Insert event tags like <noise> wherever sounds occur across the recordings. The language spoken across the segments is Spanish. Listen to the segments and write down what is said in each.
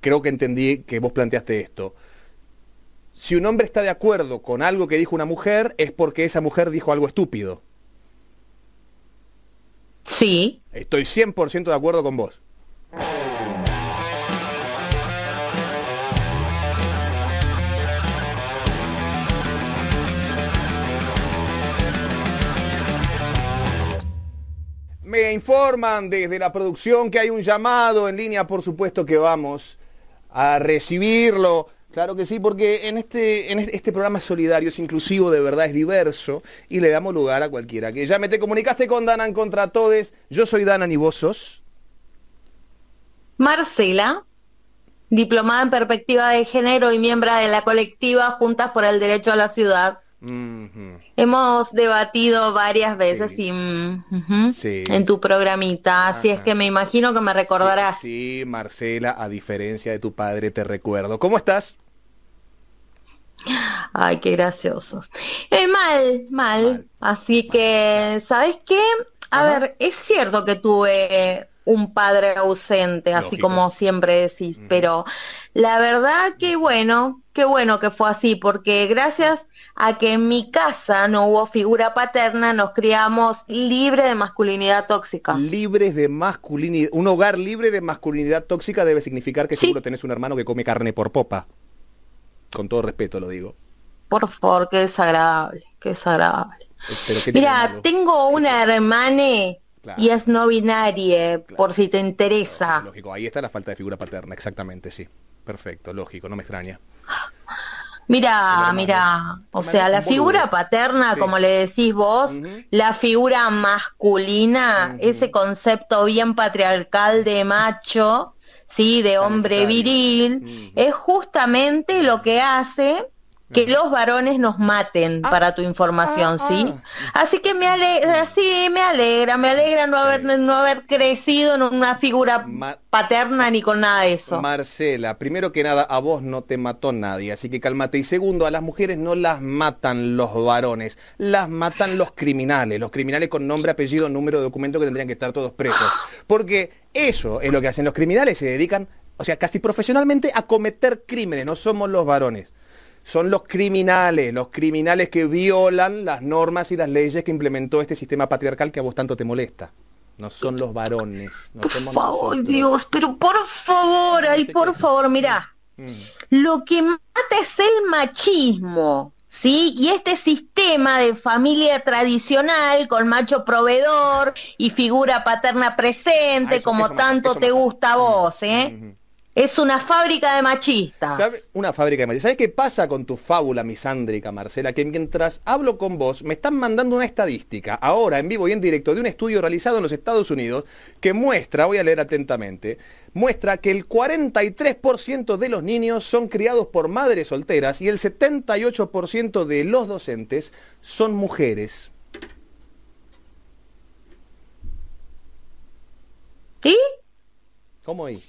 creo que entendí que vos planteaste esto. Si un hombre está de acuerdo con algo que dijo una mujer, es porque esa mujer dijo algo estúpido. Sí. Estoy 100% de acuerdo con vos. Me informan desde la producción que hay un llamado en línea, por supuesto que vamos a recibirlo. Claro que sí, porque en este, en este programa es solidario, es inclusivo, de verdad es diverso y le damos lugar a cualquiera. Que ya me te comunicaste con Danan contra todes. Yo soy Danan y Marcela, diplomada en perspectiva de género y miembro de la colectiva Juntas por el Derecho a la Ciudad. Hemos debatido varias veces en tu programita, así es que me imagino que me recordarás. Sí, Marcela, a diferencia de tu padre, te recuerdo. ¿Cómo estás? Ay, qué graciosos. Eh, mal, mal, Así que, ¿sabes qué? A ver, es cierto que tuve un padre ausente, así como siempre decís, pero la verdad que bueno, qué bueno que fue así, porque gracias a que en mi casa no hubo figura paterna, nos criamos libres de masculinidad tóxica. Libres de masculinidad, un hogar libre de masculinidad tóxica debe significar que seguro tenés un hermano que come carne por popa. Con todo respeto lo digo. Por favor, qué desagradable, qué desagradable. Eh, Mira, tengo una hermana y es no binaria, por si te interesa. Lógico, ahí está la falta de figura paterna, exactamente, sí. Perfecto, lógico, no me extraña. Mira, mira, o sea, la figura paterna, como le decís vos, la figura masculina, ese concepto bien patriarcal de macho, sí, de hombre viril, es justamente lo que hace que los varones nos maten ah, para tu información, ah, ¿sí? Ah. Así que me alegra, sí, me alegra, me alegra no haber, no haber crecido en una figura paterna ni con nada de eso. Marcela, primero que nada, a vos no te mató nadie, así que cálmate. Y segundo, a las mujeres no las matan los varones, las matan los criminales, los criminales con nombre, apellido, número de documento que tendrían que estar todos presos. Porque eso es lo que hacen los criminales, se dedican, o sea, casi profesionalmente a cometer crímenes, no somos los varones son los criminales, los criminales que violan las normas y las leyes que implementó este sistema patriarcal que a vos tanto te molesta. No son los varones. No por favor, Dios, pero por favor, ay, por favor, mirá. Mm. Lo que mata es el machismo. ¿sí? Y este sistema de familia tradicional con macho proveedor y figura paterna presente, ah, como tanto te gusta a vos, mm, ¿eh? Mm, es una fábrica de machistas. Una fábrica de machistas. ¿Sabes qué pasa con tu fábula misándrica, Marcela? Que mientras hablo con vos, me están mandando una estadística, ahora en vivo y en directo, de un estudio realizado en los Estados Unidos, que muestra, voy a leer atentamente, muestra que el 43% de los niños son criados por madres solteras y el 78% de los docentes son mujeres. ¿Y? ¿Cómo ahí?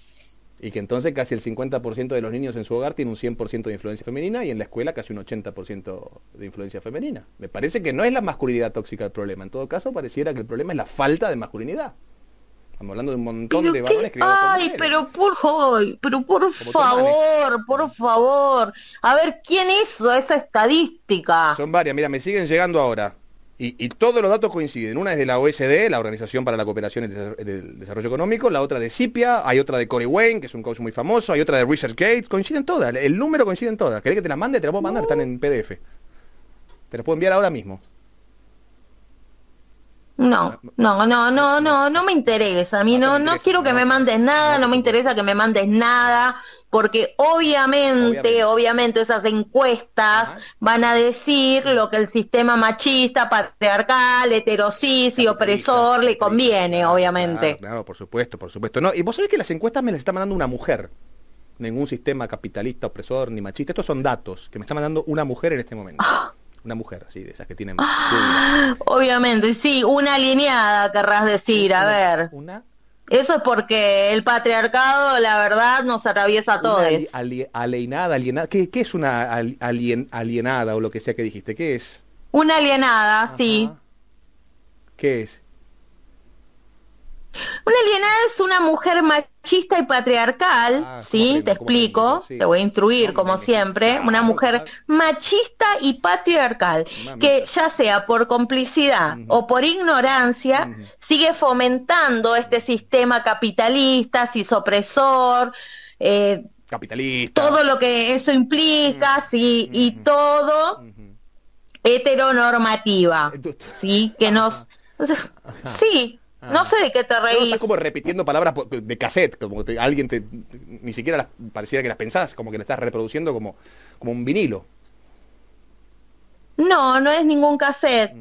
y que entonces casi el 50% de los niños en su hogar tiene un 100% de influencia femenina y en la escuela casi un 80% de influencia femenina. Me parece que no es la masculinidad tóxica el problema, en todo caso pareciera que el problema es la falta de masculinidad. Estamos hablando de un montón de varones que Ay, pero por pero por favor, por favor. A ver, ¿quién hizo esa estadística? Son varias, mira, me siguen llegando ahora. Y, todos los datos coinciden. Una es de la OSD, la Organización para la Cooperación y el Desarrollo Económico, la otra de CIPIA, hay otra de Corey Wayne, que es un coach muy famoso, hay otra de Richard Gates, coinciden todas, el número coinciden todas. ¿Querés que te las mande? Te las puedo mandar, están en PDF. Te las puedo enviar ahora mismo. No, no, no, no, no, no me interesa. A mí no, no quiero que me mandes nada, no me interesa que me mandes nada porque obviamente, obviamente, esas encuestas van a decir lo que el sistema machista, patriarcal, heterosis y opresor le conviene, obviamente. Claro, por supuesto, por supuesto. No, y vos sabés que las encuestas me las está mandando una mujer. Ningún sistema capitalista, opresor ni machista. Estos son datos que me está mandando una mujer en este momento. Ah. una mujer, así, de esas que tienen. Ah, obviamente, sí, una alineada, querrás decir, a ver. Una eso es porque el patriarcado, la verdad, nos atraviesa a todos. alienada, alienada. ¿Qué, es una alienada o lo que sea que dijiste? ¿Qué es? Una alienada, sí. ¿Qué es? Una alienada es una mujer machista y patriarcal, ah, ¿sí? te explico, te voy a instruir como siempre, una mujer machista y patriarcal, que ya sea por complicidad o por ignorancia, sigue fomentando este sistema capitalista, sisopresor, eh, capitalista. Todo lo que eso implica, sí, y todo heteronormativa, ¿sí? Que nos... Sí, no ah. sé de qué te reís. estás como repitiendo palabras de cassette, como que alguien te, ni siquiera parecía que las pensás, como que le estás reproduciendo como, como un vinilo. No, no es ningún cassette.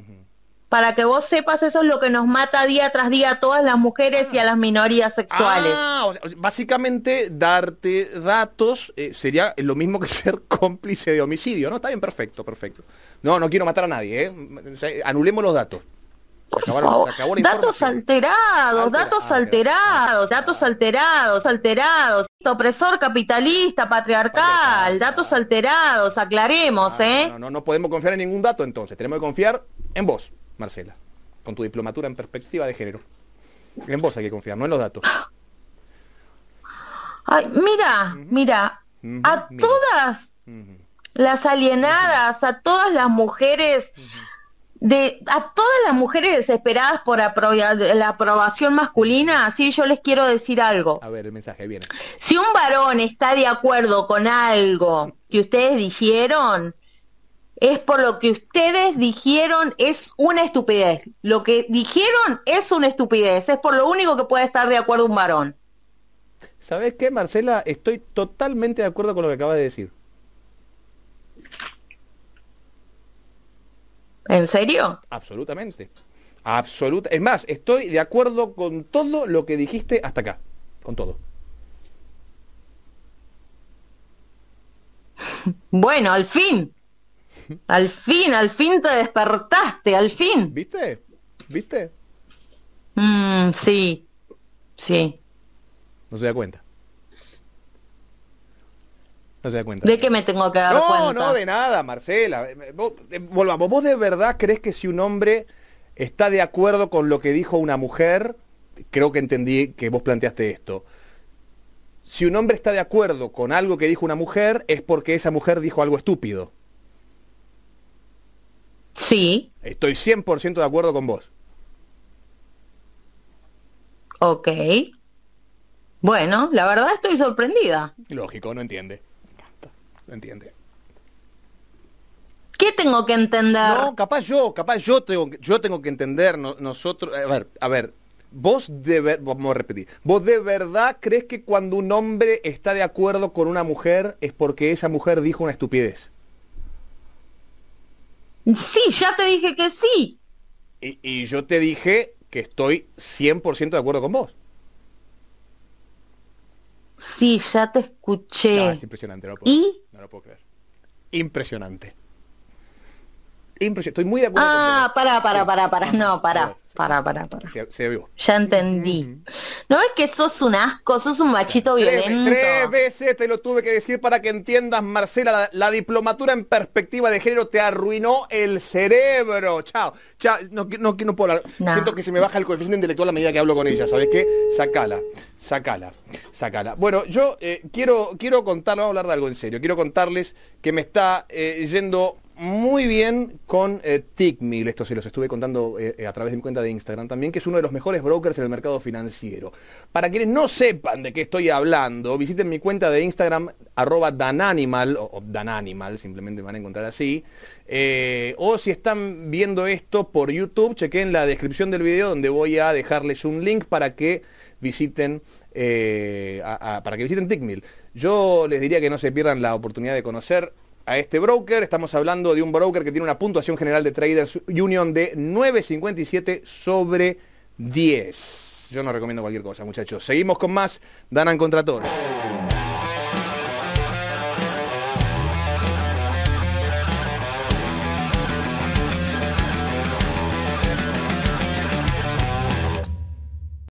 Para que vos sepas, eso es lo que nos mata día tras día a todas las mujeres y a ah. las minorías sexuales. Ah, básicamente darte datos eh, sería lo mismo que <laughs> ser cómplice de homicidio, ¿no? Está bien, perfecto, perfecto. No, no quiero matar a nadie, ¿eh? anulemos los datos datos alterados, datos alterados, datos alterados, alterados. Opresor capitalista, patriarcal, datos alterados, aclaremos, ah, ¿eh? No, no, no podemos confiar en ningún dato entonces, tenemos que confiar en vos, Marcela, con tu diplomatura en perspectiva de género. En vos hay que confiar, no en los datos. Ay, mira, mira, a todas las alienadas, a todas las mujeres de a todas las mujeres desesperadas por la aprobación masculina, así yo les quiero decir algo. A ver, el mensaje viene. Si un varón está de acuerdo con algo que ustedes dijeron, es por lo que ustedes dijeron es una estupidez. Lo que dijeron es una estupidez, es por lo único que puede estar de acuerdo un varón. ¿Sabes qué, Marcela? Estoy totalmente de acuerdo con lo que acabas de decir. ¿En serio? Absolutamente. Absoluta. Es más, estoy de acuerdo con todo lo que dijiste hasta acá. Con todo. <laughs> Bueno, al fin. Al fin, al fin te despertaste, al fin. ¿Viste? ¿Viste? Mm, sí. Sí. No se da cuenta. No se da cuenta. ¿De qué me tengo que dar no, cuenta? No, no, de nada, Marcela. Eh, volvamos, ¿vos de verdad crees que si un hombre está de acuerdo con lo que dijo una mujer, creo que entendí que vos planteaste esto, si un hombre está de acuerdo con algo que dijo una mujer es porque esa mujer dijo algo estúpido. Sí. Estoy 100% de acuerdo con vos. Ok. Bueno, la verdad estoy sorprendida. Lógico, no entiende entiende. ¿Qué tengo que entender? No, capaz yo, capaz yo tengo, yo tengo que entender, nosotros, a ver, a ver, vos de vamos a repetir, vos de verdad crees que cuando un hombre está de acuerdo con una mujer es porque esa mujer dijo una estupidez. Sí, ya te dije que sí. Y, y yo te dije que estoy 100% de acuerdo con vos. Sí, ya te escuché. No, es impresionante, no lo puedo, No lo puedo creer. Impresionante. Estoy muy de acuerdo. Ah, para, para, para, para. Ah, no, para, para, para, para. Se, vio. Ya entendí. No es que sos un asco, sos un machito violento. Tres, veces te lo tuve que decir para que entiendas, Marcela. La, diplomatura en perspectiva de género te arruinó el cerebro. Chao. Chao. No, no, puedo Siento que se me baja el coeficiente intelectual a medida que hablo con ella. ¿Sabes qué? Sacala. Sacala. Sacala. Bueno, yo eh, quiero, quiero contar, vamos a hablar de algo en serio. Quiero contarles que me está eh, yendo muy bien con tick eh, TickMill, esto se los estuve contando eh, a través de mi cuenta de Instagram también, que es uno de los mejores brokers en el mercado financiero. Para quienes no sepan de qué estoy hablando, visiten mi cuenta de Instagram, arroba dananimal, o, dananimal, simplemente van a encontrar así. Eh, o si están viendo esto por YouTube, chequen la descripción del video donde voy a dejarles un link para que visiten eh, para que visiten Tickmill. Yo les diría que no se pierdan la oportunidad de conocer a este broker. Estamos hablando de un broker que tiene una puntuación general de Traders Union de 9.57 sobre 10. Yo no recomiendo cualquier cosa, muchachos. Seguimos con más Danan contra todos.